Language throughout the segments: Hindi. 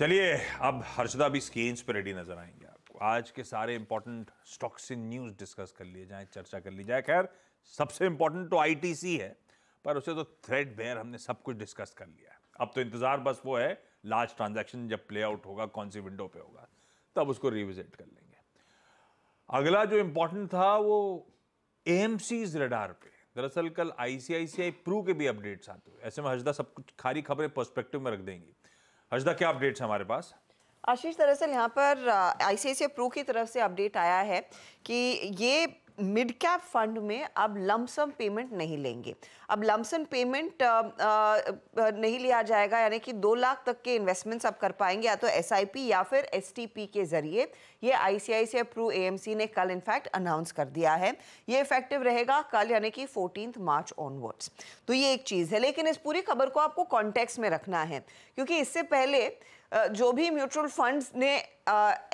चलिए अब हर्षदा भी स्क्रीन पर रेडी नजर आएंगे आपको आज के सारे important stocks in news discuss कर लिए जाए चर्चा कर ली जाए खैर सबसे इंपॉर्टेंट तो आईटीसी है पर उसे तो थ्रेड बेयर हमने सब कुछ डिस्कस कर लिया है अब तो इंतजार बस वो है लार्ज ट्रांजेक्शन जब प्ले आउट होगा कौन सी विंडो पे होगा तब उसको रिविजिट कर लेंगे अगला जो इम्पोर्टेंट था वो एम रडार पे दरअसल कल आईसीआईसीआई प्रू के भी अपडेट्स आते हुए ऐसे में हजदा सब कुछ खारी खबरें पर्सपेक्टिव में रख देंगी हजदा क्या अपडेट्स हमारे पास आशीष दरअसल यहाँ पर आईसीआईसीआई प्रो की तरफ से अपडेट आया है कि ये मिड कैप फंड में अब लमसम पेमेंट नहीं लेंगे अब लमसम पेमेंट नहीं लिया जाएगा यानी कि दो लाख तक के इन्वेस्टमेंट्स आप कर पाएंगे या तो एस या फिर एस के जरिए ये आई सी प्रू एएमसी ने कल इनफैक्ट अनाउंस कर दिया है ये इफेक्टिव रहेगा कल यानी कि फोर्टीन मार्च ऑनवर्ड्स तो ये एक चीज़ है लेकिन इस पूरी खबर को आपको कॉन्टेक्स में रखना है क्योंकि इससे पहले जो भी म्यूचुअल फंड्स ने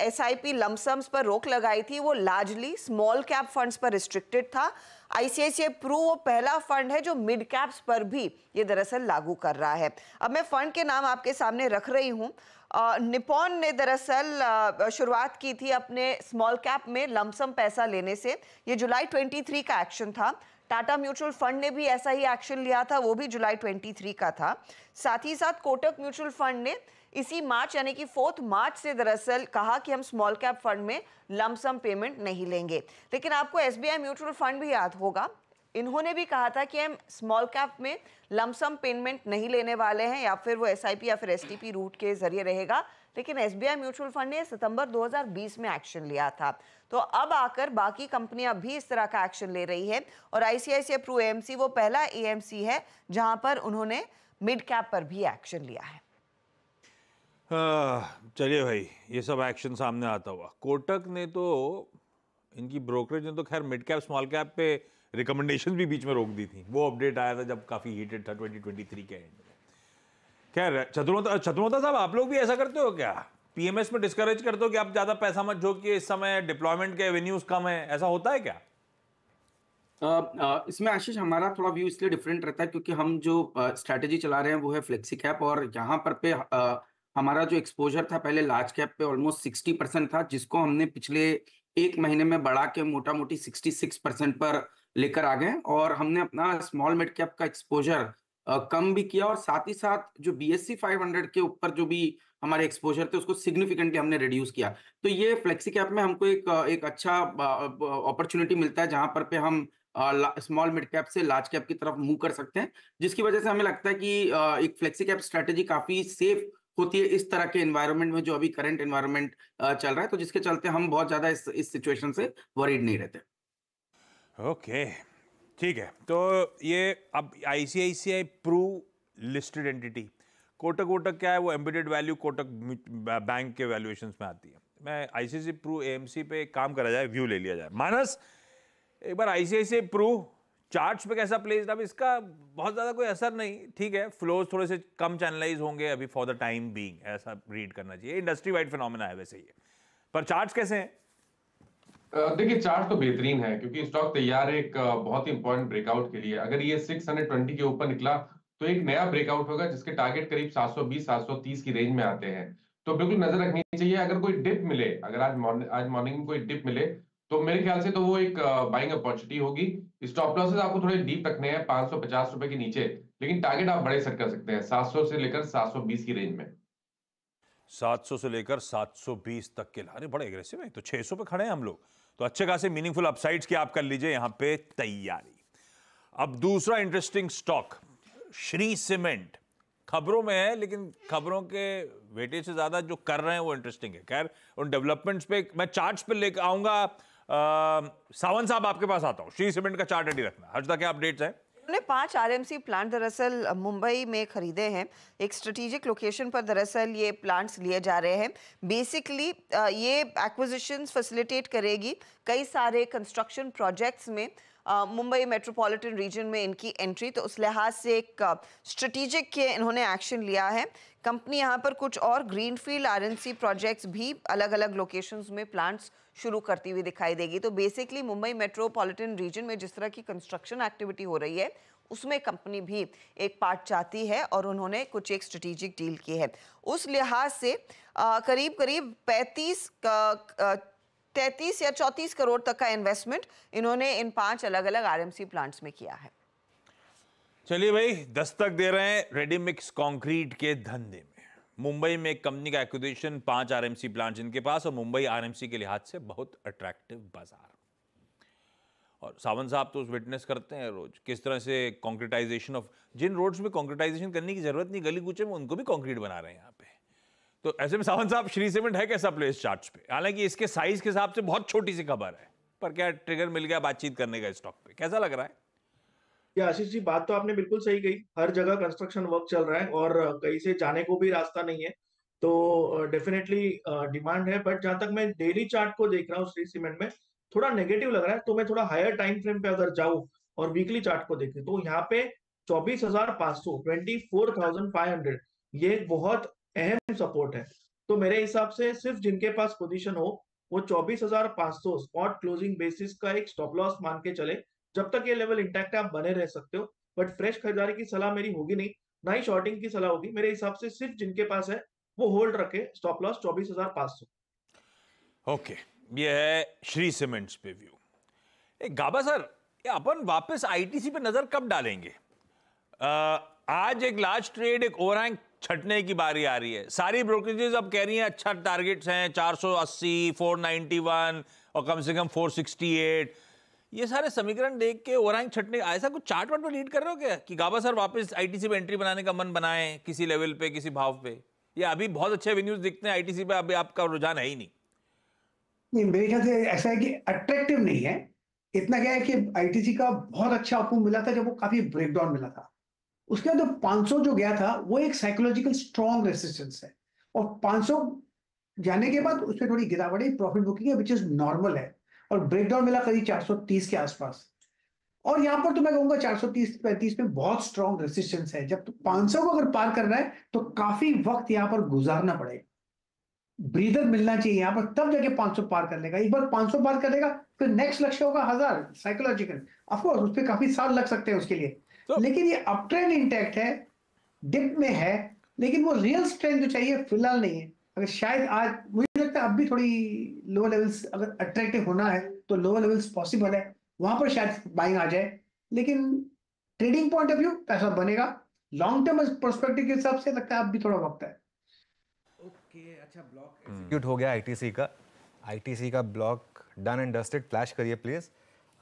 एस आई पी लमसम्स पर रोक लगाई थी वो लार्जली स्मॉल कैप फंड्स पर रिस्ट्रिक्टेड था आईसीआईसीआई प्रू वो पहला फंड है जो मिड कैप्स पर भी ये दरअसल लागू कर रहा है अब मैं फंड के नाम आपके सामने रख रही हूँ निपॉन ने दरअसल शुरुआत की थी अपने स्मॉल कैप में लमसम पैसा लेने से ये जुलाई 23 का एक्शन था टाटा म्यूचुअल फंड ने भी ऐसा ही एक्शन लिया था वो भी जुलाई 23 का था साथ ही साथ कोटक म्यूचुअल फंड ने इसी मार्च यानी कि फोर्थ मार्च से दरअसल कहा कि हम स्मॉल कैप फंड में लमसम पेमेंट नहीं लेंगे लेकिन आपको एस म्यूचुअल फंड भी याद होगा इन्होंने भी कहा था कि हम स्मॉल कैप में लमसम पेमेंट नहीं लेने वाले हैं या फिर वो एस या फिर एस रूट के जरिए रहेगा लेकिन एस म्यूचुअल फंड ने सितंबर 2020 में एक्शन लिया था तो अब आकर बाकी कंपनियां भी इस तरह का एक्शन ले रही है और आईसीआईसीआई प्रू सी वो पहला एएमसी है जहां पर उन्होंने मिड कैप पर भी एक्शन लिया है हाँ, चलिए भाई ये सब एक्शन सामने आता हुआ कोटक ने तो इनकी ब्रोकरेज ने तो खैर मिड कैप स्मॉल कैप पे रिकमेंडेशन भी बीच में रोक दी थी वो अपडेट आया था जब काफ़ी हीटेड था 2023 के एंड में खैर चतुर्मता चतुर्मता साहब आप लोग भी ऐसा करते हो क्या पीएमएस में डिस्करेज करते हो कि आप ज़्यादा पैसा मत कि इस समय डिप्लॉयमेंट के एवेन्यूज कम है ऐसा होता है क्या इसमें आशीष हमारा थोड़ा व्यू इसलिए डिफरेंट रहता है क्योंकि हम जो स्ट्रेटेजी चला रहे हैं वो है फ्लेक्सी कैप और यहाँ पर पे हमारा जो एक्सपोजर था पहले लार्ज कैप पे ऑलमोस्ट सिक्सटी परसेंट था जिसको हमने पिछले एक महीने में बढ़ा के मोटा मोटी सिक्सटी सिक्स परसेंट पर लेकर आ गए और हमने अपना स्मॉल मिड कैप का एक्सपोजर कम भी किया और साथ ही साथ जो B S C five hundred के ऊपर जो भी हमारे एक्सपोजर थे उसको सिग्निफिकेंटली हमने रिड्यूस किया तो ये फ्लेक्सी कैप में हमको एक एक अच्छा अपॉर्चुनिटी मिलता है जहां पर पे हम स्मॉल मिड कैप से लार्ज कैप की तरफ मूव कर सकते हैं जिसकी वजह से हमें लगता है कि एक फ्लेक्सी कैप स्ट्रेटेजी काफी सेफ होती है इस तरह के इन्वायरमेंट में जो अभी करंट इन्वायरमेंट चल रहा है तो जिसके चलते हम बहुत ज़्यादा इस इस सिचुएशन से वरीड नहीं रहते ओके ठीक है तो ये अब ICICI Pru listed entity Kotak वोटक क्या है वो एम्बेडेड वैल्यू कोटक बैंक के वैल्यूएशन में आती है मैं आईसीआईसी प्रू एएमसी पे काम करा जाए व्यू ले लिया जाए मानस एक बार आईसीआईसी प्रू चार्ट्स पे कैसा प्लेस्ड अब इसका बहुत ज़्यादा कोई असर नहीं ठीक है फ्लोज थोड़े से कम चैनलाइज होंगे अभी फॉर द टाइम बीइंग ऐसा रीड करना चाहिए इंडस्ट्री वाइड फिनोमेना है वैसे ये पर चार्ट्स कैसे हैं देखिए चार्ट तो बेहतरीन है क्योंकि स्टॉक तैयार एक बहुत ही इंपॉर्टेंट ब्रेकआउट के लिए अगर ये 620 के ऊपर निकला तो एक नया ब्रेकआउट होगा जिसके टारगेट करीब 720 730 की रेंज में आते हैं तो बिल्कुल नजर रखनी चाहिए अगर कोई डिप मिले अगर आज मॉर्निंग आज मॉर्निंग में कोई डिप मिले तो मेरे ख्याल से तो वो एक बाइंग अपॉर्चुनिटी होगी स्टॉप लॉसेस आपको थोड़े डीप रखने हैं पांच सौ पचास रुपए के नीचे लेकिन टारगेट आप बड़े सेट कर सकते हैं सात सौ से लेकर सात सौ बीस की रेंज में सात सौ से लेकर सात सौ बीस तक के लारे बड़े एग्रेसिव है तो छह सौ पे खड़े हैं हम लोग तो अच्छे खासे मीनिंगफुल अपसाइड्स की आप कर लीजिए यहां पे तैयारी अब दूसरा इंटरेस्टिंग स्टॉक श्री सीमेंट खबरों में है लेकिन खबरों के वेटेज से ज्यादा जो कर रहे हैं वो इंटरेस्टिंग है खैर उन डेवलपमेंट्स पे मैं चार्ट्स पे लेकर आऊंगा सावन साहब आपके पास आता हूँ श्री सीमेंट का चार्ट रेडी रखना हर्षदा क्या अपडेट्स हैं उन्होंने पांच आरएमसी प्लांट दरअसल मुंबई में खरीदे हैं एक स्ट्रेटेजिक लोकेशन पर दरअसल ये प्लांट्स लिए जा रहे हैं बेसिकली ये एक्विजिशंस फैसिलिटेट करेगी कई सारे कंस्ट्रक्शन प्रोजेक्ट्स में मुंबई मेट्रोपॉलिटन रीजन में इनकी एंट्री तो उस लिहाज से एक स्ट्रेटिजिक के इन्होंने एक्शन लिया है कंपनी यहाँ पर कुछ और ग्रीनफील्ड आरएनसी प्रोजेक्ट्स भी अलग अलग लोकेशंस में प्लांट्स शुरू करती हुई दिखाई देगी तो बेसिकली मुंबई मेट्रोपॉलिटन रीजन में जिस तरह की कंस्ट्रक्शन एक्टिविटी हो रही है उसमें कंपनी भी एक पार्ट चाहती है और उन्होंने कुछ एक स्ट्रेटेजिक डील की है उस लिहाज से आ, करीब करीब 35 33 या 34 करोड़ तक का इन्वेस्टमेंट इन्होंने इन पांच अलग अलग आरएमसी प्लांट्स में किया है चलिए भाई दस्तक दे रहे हैं रेडीमिक्स कॉन्क्रीट के धंधे में मुंबई में एक कंपनी का एक्विजिशन पांच आरएमसी प्लांट इनके पास और मुंबई आरएमसी के लिहाज से बहुत अट्रैक्टिव बाजार और सावन साहब तो उस विटनेस करते हैं रोज किस तरह से कॉन्क्रीटाइजेशन ऑफ जिन रोड्स में कॉन्क्रीटाइजेशन करने की जरूरत नहीं गली कूचे में उनको भी कॉन्क्रीट बना रहे हैं यहाँ पे तो ऐसे में सावंत साहब श्री सीमेंट है कैसा प्लेस चार्ज पे हालांकि इसके साइज के हिसाब से बहुत छोटी सी खबर है पर क्या ट्रिगर मिल गया बातचीत करने का स्टॉक पे कैसा लग रहा है या आशीष जी बात तो आपने बिल्कुल सही कही हर जगह कंस्ट्रक्शन वर्क चल रहा है और कहीं से जाने को भी रास्ता नहीं है तो डेफिनेटली डिमांड है बट जहां तक मैं डेली चार्ट को देख रहा हूँ श्री सीमेंट में थोड़ा नेगेटिव लग रहा है तो मैं थोड़ा हायर टाइम फ्रेम पे अगर जाऊँ और वीकली चार्ट को देखें तो यहाँ पे चौबीस हजार पांच सौ twenty four thousand five hundred ये बहुत अहम सपोर्ट है तो मेरे हिसाब से सिर्फ जिनके पास पोजीशन हो वो 24,500 स्पॉट क्लोजिंग बेसिस का एक स्टॉप लॉस मान के चले जब तक ये लेवल इंटैक्ट है आप बने रह सकते हो बट फ्रेश खरीदारी की सलाह मेरी होगी नहीं ना ही शॉर्टिंग की सलाह होगी मेरे हिसाब से सिर्फ जिनके पास है वो होल्ड रखे स्टॉप लॉस चौबीस हजार पांच सौ ओके ये है श्री सीमेंट्स पे व्यू गाबा सर ये अपन वापस आईटीसी पे नजर कब डालेंगे आ, आज एक लार्ज ट्रेड एक ओवरहैंग छटने की बारी आ रही है सारी ब्रोकरेजेस अब कह रही हैं अच्छा टारगेट्स हैं 480, 491 और कम से कम 468 ये सारे समीकरण देख के ओवरऑल छटने ऐसा कुछ चार्ट वार्ट पर लीड कर रहे हो क्या कि गाबा सर वापस आईटीसी पे एंट्री बनाने का मन बनाए किसी लेवल पे किसी भाव पे ये अभी बहुत अच्छे वेन्यूज दिखते हैं आईटीसी पे अभी आपका रुझान है ही नहीं मेरे ख्याल से ऐसा है कि अट्रैक्टिव नहीं है इतना क्या है कि आईटीसी का बहुत अच्छा आपको मिला था जब वो काफी ब्रेकडाउन मिला था उसके बाद पांच सौ जो गया था वो एक साइकोलॉजिकल स्ट्रॉन्ग रेसिस्टेंस है और सौ जाने के बाद उसमें थोड़ी गिरावट है प्रॉफिट बुकिंग है विच इज नॉर्मल है और ब्रेकडाउन मिला करीब 430 के आसपास और यहां पर तो मैं कहूंगा तीस पैंतीस में बहुत स्ट्रॉन्ग रेसिस्टेंस है जब पांच सौ को अगर पार करना है तो काफी वक्त यहां पर गुजारना पड़ेगा ब्रीदर मिलना चाहिए यहां पर तब जाके 500 पार कर लेगा एक बार 500 पार कर लेगा फिर नेक्स्ट लक्ष्य होगा हजार साइकोलॉजिकल ऑफकोर्स उस पर काफी साल लग सकते हैं उसके लिए so, तो लेकिन ये अप ट्रेंड इंटैक्ट है डिप में है लेकिन वो रियल स्ट्रेंथ जो चाहिए फिलहाल नहीं है अगर शायद आज मुझे लगता है अब भी थोड़ी लो लेवल्स अगर अट्रैक्टिव होना है तो लो लेवल्स पॉसिबल है वहां पर शायद बाइंग आ जाए लेकिन ट्रेडिंग पॉइंट ऑफ व्यू पैसा बनेगा लॉन्ग टर्म परस्पेक्टिव के हिसाब से लगता है अब भी थोड़ा वक्त है ओके अच्छा ब्लॉक एग्जीक्यूट हो गया आईटीसी का आईटीसी का block done and dusted flash करिए प्लीज़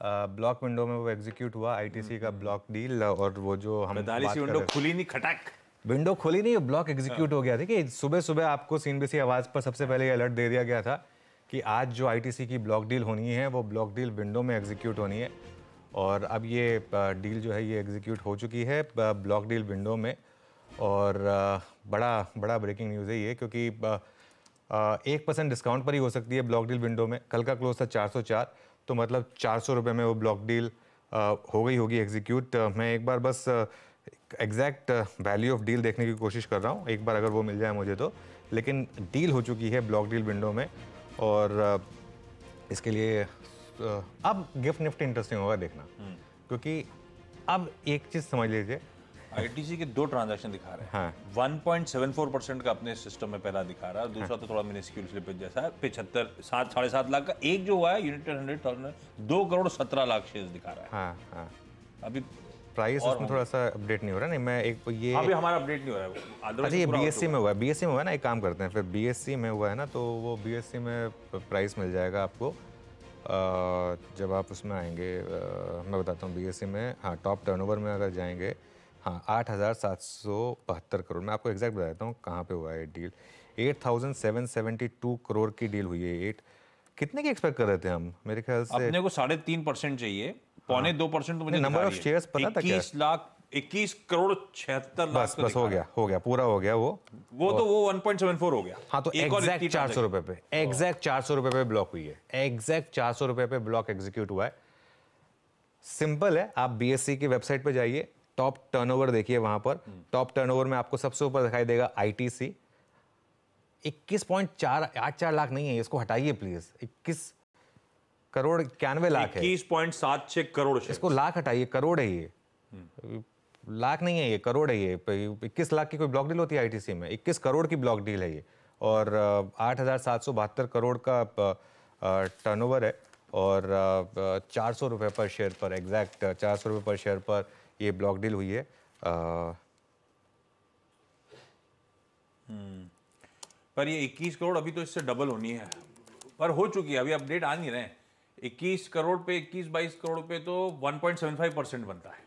ब्लॉक विंडो में वो एग्जीक्यूट हुआ आईटीसी का ब्लॉक हम्म। डील और वो जो हम विंडो तो खुली नहीं खटक विंडो खुली नहीं ब्लॉक एग्जीक्यूट हाँ। हो गया देखिए सुबह सुबह आपको सी आवाज़ पर सबसे पहले अलर्ट दे दिया गया था कि आज जो आईटीसी की ब्लॉक डील होनी है वो ब्लॉक डील विंडो में एग्जीक्यूट होनी है और अब ये डील जो है ये एग्जीक्यूट हो चुकी है ब्लॉक डील विंडो में और बड़ा बड़ा ब्रेकिंग न्यूज़ है ये क्योंकि एक परसेंट डिस्काउंट पर ही हो सकती है ब्लॉक डील विंडो में कल का क्लोज था 404 तो मतलब चार सौ रुपये में वो ब्लॉक डील हो गई होगी एग्जीक्यूट मैं एक बार बस एग्जैक्ट वैल्यू ऑफ डील देखने की कोशिश कर रहा हूँ एक बार अगर वो मिल जाए मुझे तो लेकिन डील हो चुकी है ब्लॉक डील विंडो में और इसके लिए अब गिफ्ट निफ्ट इंटरेस्टिंग होगा देखना हम्म। क्योंकि अब एक चीज़ समझ लीजिए आईटीसी के दो ट्रांजैक्शन दिखा रहे हैं हाँ। 1.74 परसेंट का अपने सिस्टम में पहला दिखा रहा है दूसरा हाँ। तो थोड़ा मिनिस्क्यूल स्लिपेज जैसा है पिछहत्तर सात साढ़े सात लाख का एक जो हुआ है यूनिटेड हंड्रेड थाउजेंड दो करोड़ सत्रह लाख शेयर दिखा रहा है हाँ, हाँ। अभी प्राइस उसमें थोड़ा सा अपडेट नहीं हो रहा नहीं मैं एक ये अभी हमारा अपडेट नहीं हो रहा है अच्छा ये बीएससी में हुआ है बीएससी में हुआ है ना एक काम करते हैं फिर बीएससी में हुआ है ना तो वो बीएससी में प्राइस मिल जाएगा आपको जब आप उसमें आएंगे मैं बताता हूँ बीएससी में हाँ टॉप टर्नओवर में अगर जाएंगे हाँ आठ हज़ार सात सौ बहत्तर करोड़ मैं आपको एग्जैक्ट बता देता हूँ कहाँ पे हुआ है deal eight thousand seven seventy two crore की डील हुई है एट कितने की एक्सपेक्ट कर रहे थे हम मेरे ख्याल से अपने को साढ़े तीन परसेंट चाहिए पौने हाँ। दो परसेंट तो मुझे नंबर ऑफ शेयर्स पता था इक्कीस लाख इक्कीस करोड़ छिहत्तर बस तो बस हो गया हो गया पूरा हो गया वो वो तो वो वन पॉइंट सेवन फोर हो गया हाँ तो एग्जैक्ट चार सौ रुपए पे एग्जैक्ट चार सौ रुपए पे ब्लॉक हुई है एग्जैक्ट चार सौ रुपए पे ब्लॉक एग्जीक्यूट हुआ है सिंपल है आप बीएससी की वेबसाइट पे जाइए टॉप टर्नओवर देखिए वहां पर टॉप हम्म। टर्नओवर में आपको सबसे ऊपर दिखाई देगा आईटीसी 21.4 पॉइंट चार आठ चार लाख नहीं है इसको हटाइए प्लीज 21 करोड़ इक्यानवे लाख है इक्कीस पॉइंट सात छह करोड़ इसको लाख हटाइए करोड़ है ये हम्म। लाख नहीं है ये करोड़ है ये इक्कीस लाख की कोई ब्लॉक डील होती है आईटीसी में इक्कीस करोड़ की ब्लॉक डील है ये और आठ हज़ार सात सौ बहत्तर करोड़ का टर्नओवर है और चार सौ रुपये पर शेयर पर एग्जैक्ट चार सौ रुपये पर शेयर पर ये ब्लॉक डील हुई है आ, हम्म, पर ये 21 करोड़ अभी तो इससे डबल होनी है पर हो चुकी है अभी अपडेट आ नहीं रहे 21 करोड़ पे 21 22 करोड़ पे तो 1.75 परसेंट बनता है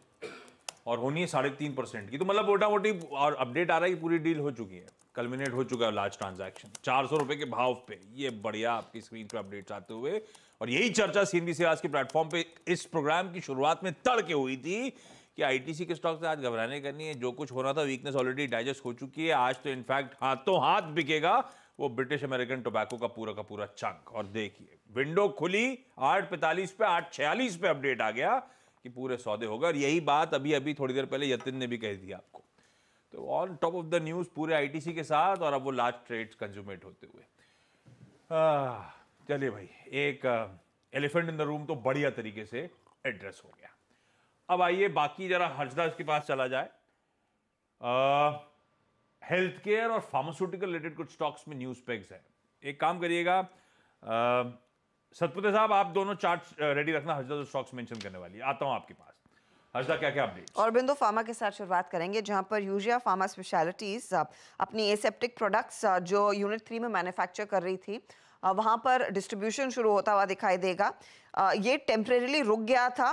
और होनी है साढ़े तीन परसेंट की तो मतलब मोटा मोटी और अपडेट आ रहा है पूरी डील हो चुकी है कलमिनेट हो चुका है लार्ज ट्रांजैक्शन चार सौ रुपए के भाव पे ये बढ़िया आपकी स्क्रीन पे अपडेट आते हुए और यही चर्चा सीएनबीसी आज के प्लेटफॉर्म पे इस प्रोग्राम की शुरुआत में तड़के हुई थी कि आईटीसी के स्टॉक से आज घबराने करनी है जो कुछ होना था वीकनेस ऑलरेडी डाइजेस्ट हो चुकी है आज तो इनफैक्ट हाथों हाथ बिकेगा वो ब्रिटिश अमेरिकन टोबैको का पूरा का पूरा चंक और देखिए विंडो खुली आठ पैंतालीस पे आठ छियालीस पे अपडेट आ गया कि पूरे सौदे होगा और यही बात अभी अभी थोड़ी देर पहले यतिन ने भी कह दी आपको तो on top of the news पूरे आईटीसी के साथ और अब वो लार्ज ट्रेड कंज्यूमेट होते हुए चलिए भाई एक एलिफेंट इन द रूम तो बढ़िया तरीके से एड्रेस हो गया अब आइए बाकी जरा हर्षदास के पास चला जाए हेल्थ केयर और फार्मास्यूटिकल रिलेटेड कुछ स्टॉक्स में न्यूज पैक्स है एक काम करिएगा सतपुते साहब आप दोनों चार्ट रेडी रखना हर्षदास स्टॉक्स मेंशन करने वाली आता हूं आपके पास हर्षदा क्या क्या अपडेट और बिंदु फार्मा के साथ शुरुआत करेंगे जहां पर यूजिया फार्मा स्पेशलिटीज अपनी एसेप्टिक प्रोडक्ट्स जो यूनिट थ्री में मैन्युफैक्चर कर रही थी वहां पर डिस्ट्रीब्यूशन शुरू होता हुआ दिखाई देगा ये टेम्परेली रुक गया था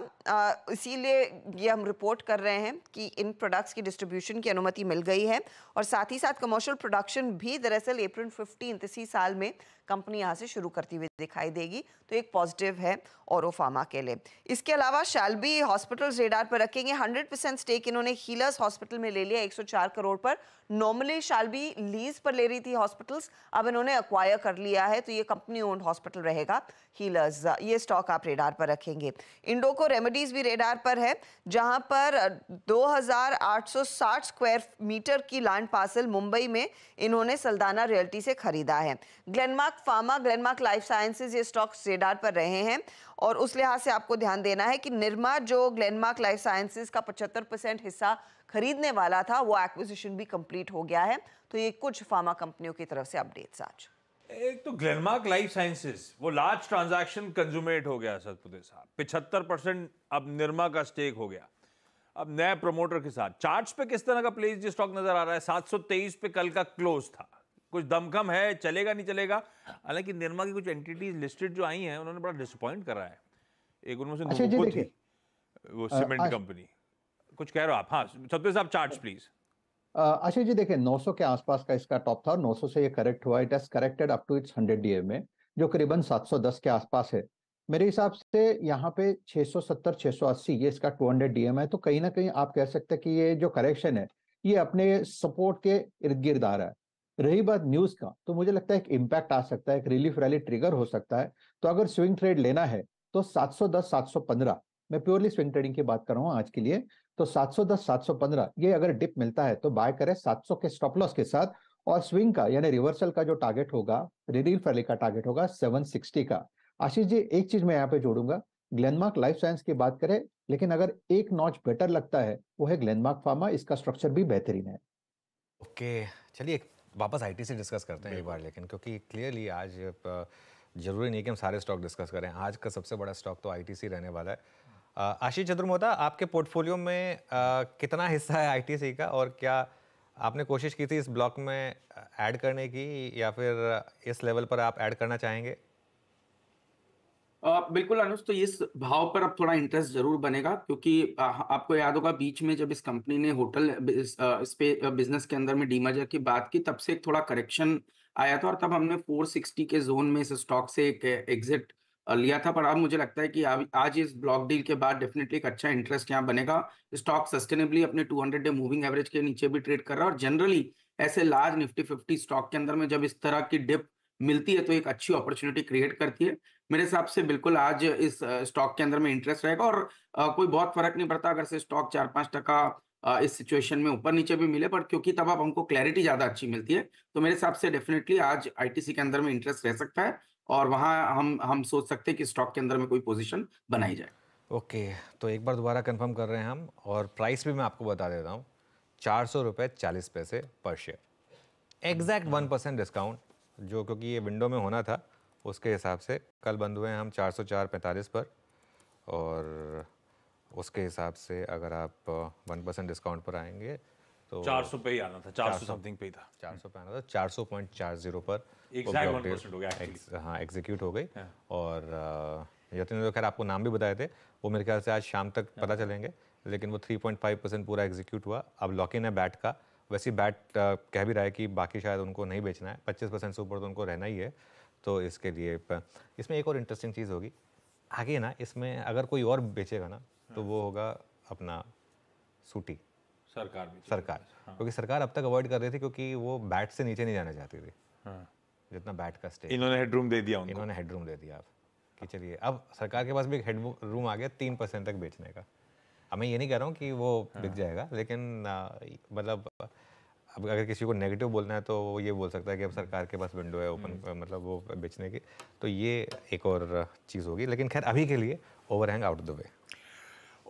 इसीलिए ये हम रिपोर्ट कर रहे हैं कि इन प्रोडक्ट्स की डिस्ट्रीब्यूशन की अनुमति मिल गई है और साथ ही साथ कमर्शियल प्रोडक्शन भी दरअसल अप्रैल फिफ्टीन इसी साल में कंपनी यहाँ से शुरू करती हुई दिखाई देगी तो एक पॉजिटिव है और फार्मा के लिए इसके अलावा शालबी हॉस्पिटल रेडार पर रखेंगे हंड्रेड परसेंट स्टेक इन्होंने हीलर्स हॉस्पिटल में ले लिया चार करोड़ पर नॉर्मली शालबी लीज पर ले रही थी हॉस्पिटल्स अब इन्होंने अक्वायर कर लिया है तो ये कंपनी ओन्ड हॉस्पिटल रहेगा हीलर्स ये स्टॉक स्टॉक आप रेडार पर रखेंगे इंडो को रेमेडीज भी रेडार पर है जहां पर 2860 स्क्वायर मीटर की लैंड पार्सल मुंबई में इन्होंने सल्दाना रियल्टी से खरीदा है Glenmark pharma Glenmark life sciences ये स्टॉक्स रेडार पर रहे हैं और उस लिहाज से आपको ध्यान देना है कि निर्मा जो ग्लेनमार्क लाइफ साइंसेज का पचहत्तर हिस्सा खरीदने वाला था वो एक्विजिशन भी कंप्लीट हो गया है तो ये कुछ फार्मा कंपनियों की तरफ से अपडेट्स आज एक तो ग्लेनमार्क लाइफ साइंसेस वो लार्ज ट्रांजैक्शन कंज्यूमेट हो गया सतपुते साहब पिछहत्तर परसेंट अब निर्मा का स्टेक हो गया अब नए प्रमोटर के साथ चार्ट्स पे किस तरह का प्लेस ये स्टॉक नजर आ रहा है 723 पे कल का क्लोज था कुछ दमखम है चलेगा नहीं चलेगा हालांकि निर्मा की कुछ एंटिटीज लिस्टेड जो आई हैं उन्होंने बड़ा डिसअपॉइंट करा है एक उनमें से अच्छा, थी वो सीमेंट कंपनी कुछ कह रहे हो आप हाँ सतपुते साहब चार्ट प्लीज़ आशीष जी देखें 900 के आसपास का इसका टॉप था और 900 से ये करेक्ट हुआ it has corrected up to its 100 D A जो करीबन 710 के आसपास है मेरे हिसाब से यहाँ पे 670 680 ये इसका 200 डीएम है तो कहीं ना कहीं आप कह सकते हैं कि ये जो करेक्शन है ये अपने सपोर्ट के इर्द गिर्द आ रहा है रही बात न्यूज का तो मुझे लगता है एक इम्पैक्ट आ सकता है एक रिलीफ रैली ट्रिगर हो सकता है तो अगर स्विंग ट्रेड लेना है तो 710 715 मैं प्योरली स्विंग ट्रेडिंग की बात कर रहा हूँ आज के लिए तो 710 715 ये अगर डिप मिलता है तो बाय करें 700 के स्टॉप लॉस के साथ और स्विंग का यानी रिवर्सल का जो टारगेट होगा रिडील फैली का टारगेट होगा 760 का आशीष जी एक चीज मैं यहाँ पे जोड़ूंगा ग्लेनमार्क लाइफ साइंस की बात करें लेकिन अगर एक नॉच बेटर लगता है वो है ग्लेनमार्क फार्मा इसका स्ट्रक्चर भी बेहतरीन है ओके चलिए वापस आईटी से डिस्कस करते हैं एक बार लेकिन क्योंकि क्लियरली आज जरूरी नहीं कि हम सारे स्टॉक डिस्कस करें आज का सबसे बड़ा स्टॉक तो आईटीसी रहने वाला है आशीष चतुर्मोता आपके पोर्टफोलियो में कितना हिस्सा है आईटीसी का और क्या आपने कोशिश की थी इस ब्लॉक में ऐड करने की या फिर इस लेवल पर आप ऐड करना चाहेंगे आ, बिल्कुल अनुज तो इस भाव पर अब थोड़ा इंटरेस्ट जरूर बनेगा क्योंकि आ, आपको याद होगा बीच में जब इस कंपनी ने होटल बिजनेस के अंदर में डीमाजर की बात की तब से एक थोड़ा करेक्शन आया था और तब हमने 460 के जोन में इस स्टॉक से एक एग्जिट एक, लिया था पर अब मुझे लगता है कि आज इस ब्लॉक डील के बाद डेफिनेटली एक अच्छा इंटरेस्ट यहाँ बनेगा स्टॉक सस्टेनेबली अपने 200 डे मूविंग एवरेज के नीचे भी ट्रेड कर रहा है और जनरली ऐसे लार्ज निफ्टी फिफ्टी स्टॉक के अंदर में जब इस तरह की डिप मिलती है तो एक अच्छी अपॉर्चुनिटी क्रिएट करती है मेरे हिसाब से बिल्कुल आज इस स्टॉक के अंदर में इंटरेस्ट रहेगा और कोई बहुत फर्क नहीं पड़ता अगर से स्टॉक चार पांच टका इस सिचुएशन में ऊपर नीचे भी मिले पर क्योंकि तब आप हमको क्लैरिटी ज्यादा अच्छी मिलती है तो मेरे हिसाब से डेफिनेटली आज आईटीसी के अंदर में इंटरेस्ट रह सकता है और वहाँ हम हम सोच सकते हैं कि स्टॉक के अंदर में कोई पोजिशन बनाई जाए ओके okay, तो एक बार दोबारा कंफर्म कर रहे हैं हम और प्राइस भी मैं आपको बता देता हूँ चार सौ रुपये चालीस पैसे पर share exact one percent discount जो क्योंकि ये विंडो में होना था उसके हिसाब से कल बंद हुए हैं हम चार सौ चार पैंतालीस पर और उसके हिसाब से अगर आप वन परसेंट डिस्काउंट पर आएंगे तो चार सौ पे ही आना था चार सौ समथिंग पे ही था चार सौ पे आना था चार सौ पॉइंट चार जीरो पर हाँ एग्जीक्यूट हो गई हाँ। और यतिन जो तो खैर आपको नाम भी बताए थे वो मेरे ख्याल से आज शाम तक हाँ। पता चलेंगे लेकिन वो 3.5 परसेंट पूरा एग्जीक्यूट हुआ अब लॉक इन है बैट का वैसे बैट कह भी रहा है कि बाकी शायद उनको नहीं बेचना है 25 परसेंट से ऊपर तो उनको रहना ही है तो इसके लिए इसमें एक और इंटरेस्टिंग चीज़ होगी आगे ना इसमें अगर कोई और बेचेगा ना तो हाँ। वो होगा अपना सूटी सरकार भी सरकार हाँ। क्योंकि सरकार अब तक अवॉइड कर रही थी क्योंकि वो बैट से नीचे नहीं जाना चाहती थी हाँ। जितना बैट का स्टेज इन्होंने हेडरूम दे दिया इन्होंने हेडरूम दे दिया अब कि चलिए अब सरकार के पास भी हेड रूम आ गया तीन परसेंट तक बेचने का अब मैं ये नहीं कह रहा हूँ कि वो हाँ। बिक जाएगा लेकिन मतलब अब अगर किसी को नेगेटिव बोलना है तो वो ये बोल सकता है कि अब सरकार के पास विंडो है ओपन हम्म। मतलब वो बेचने की तो ये एक और चीज़ होगी लेकिन खैर अभी के लिए overhang out the way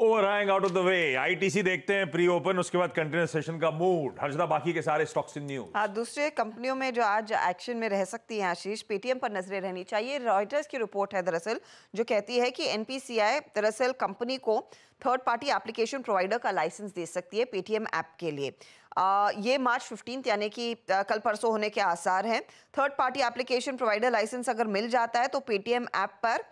overhang out of the way ITC देखते हैं प्री ओपन उसके बाद कंटिन्यूस सेशन का मूड हर्षदा बाकी के सारे स्टॉक्स इन न्यूज हाँ दूसरे कंपनियों में जो आज एक्शन में रह सकती हैं आशीष पेटीएम पर नजरें रहनी चाहिए रॉयटर्स की रिपोर्ट है दरअसल जो कहती है कि एनपीसीआई दरअसल कंपनी को थर्ड पार्टी एप्लीकेशन प्रोवाइडर का लाइसेंस दे सकती है पेटीएम ऐप के लिए आ, ये मार्च फिफ्टीन यानी कि कल परसों होने के आसार हैं third party application provider licence अगर मिल जाता है तो पेटीएम ऐप पर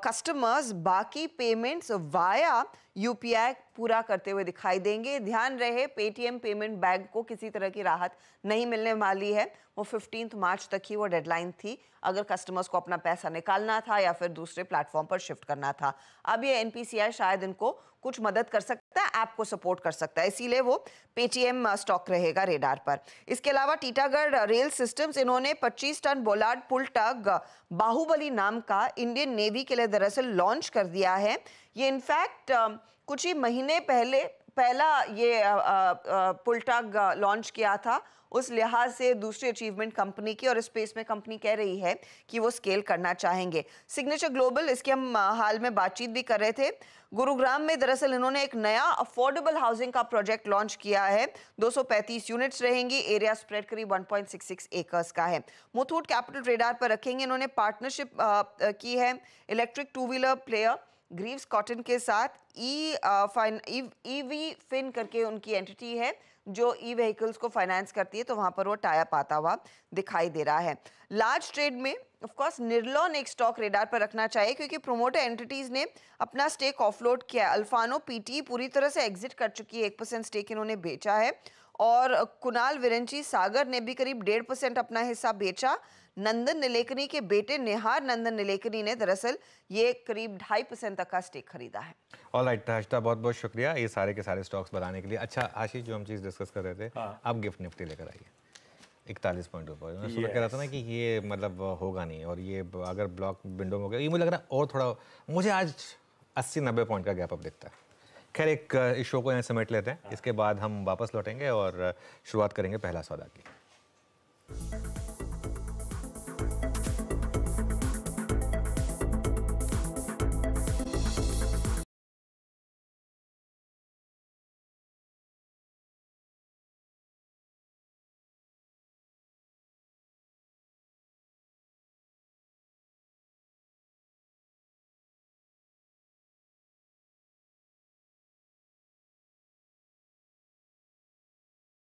customers baki payments via UPI पूरा करते हुए दिखाई देंगे ध्यान रहे पेटीएम पेमेंट बैंक को किसी तरह की राहत नहीं मिलने वाली है वो फिफ्टीन मार्च तक ही वो डेडलाइन थी अगर कस्टमर्स को अपना पैसा निकालना था या फिर दूसरे प्लेटफॉर्म पर शिफ्ट करना था अब ये एन शायद इनको कुछ मदद कर सकता है ऐप को सपोर्ट कर सकता है इसीलिए वो पेटीएम स्टॉक uh, रहेगा रेडार पर इसके अलावा टीटागढ़ रेल सिस्टम्स इन्होंने 25 ton bollard pull tug uh, Baahubali नाम का इंडियन नेवी के लिए दरअसल लॉन्च कर दिया है ये इनफैक्ट कुछ ही महीने पहले पहला ये पुलटग लॉन्च किया था उस लिहाज से दूसरी अचीवमेंट कंपनी की और स्पेस में कंपनी कह रही है कि वो स्केल करना चाहेंगे सिग्नेचर ग्लोबल इसके हम हाल में बातचीत भी कर रहे थे गुरुग्राम में दरअसल इन्होंने एक नया अफोर्डेबल हाउसिंग का प्रोजेक्ट लॉन्च किया है 235 यूनिट्स रहेंगी एरिया स्प्रेड करीब 1.66 एकर्स का है मुथूट कैपिटल रेडार पर रखेंगे इन्होंने पार्टनरशिप की है electric two wheeler player Greaves Cotton के साथ E fine E V fin करके उनकी एंटिटी है जो ई e व्हीकल्स को फाइनेंस करती है तो वहाँ पर वो टाया पाता हुआ दिखाई दे रहा है लार्ज ट्रेड में ऑफकोर्स निर्लॉन एक स्टॉक रेडार पर रखना चाहिए क्योंकि प्रोमोटर एंटिटीज़ ने अपना स्टेक ऑफलोड किया अल्फानो पीटी पूरी तरह से एग्जिट कर चुकी है एक परसेंट स्टेक इन्होंने बेचा है और कुणाल विरंची सागर ने भी करीब डेढ़ परसेंट अपना हिस्सा बेचा नंदन निलेकनी के बेटे निहार नंदन निलेकनी ने दरअसल ये करीब ढाई परसेंट तक का स्टेक खरीदा है ऑल राइट हर्षता बहुत बहुत शुक्रिया ये सारे के सारे स्टॉक्स बताने के लिए अच्छा आशीष जो हम चीज़ डिस्कस कर रहे थे हाँ। आप गिफ्ट निफ्टी लेकर आइए इकतालीस पॉइंट ऊपर मैं सुबह कह रहा था ना कि ये मतलब होगा नहीं और ये अगर ब्लॉक विंडो में हो गया ये मुझे लग रहा है और थोड़ा मुझे आज अस्सी नब्बे पॉइंट का गैप अप दिखता है खैर एक इस शो को यहाँ समेट लेते हैं हाँ। इसके बाद हम वापस लौटेंगे और शुरुआत करेंगे पहला सौदा की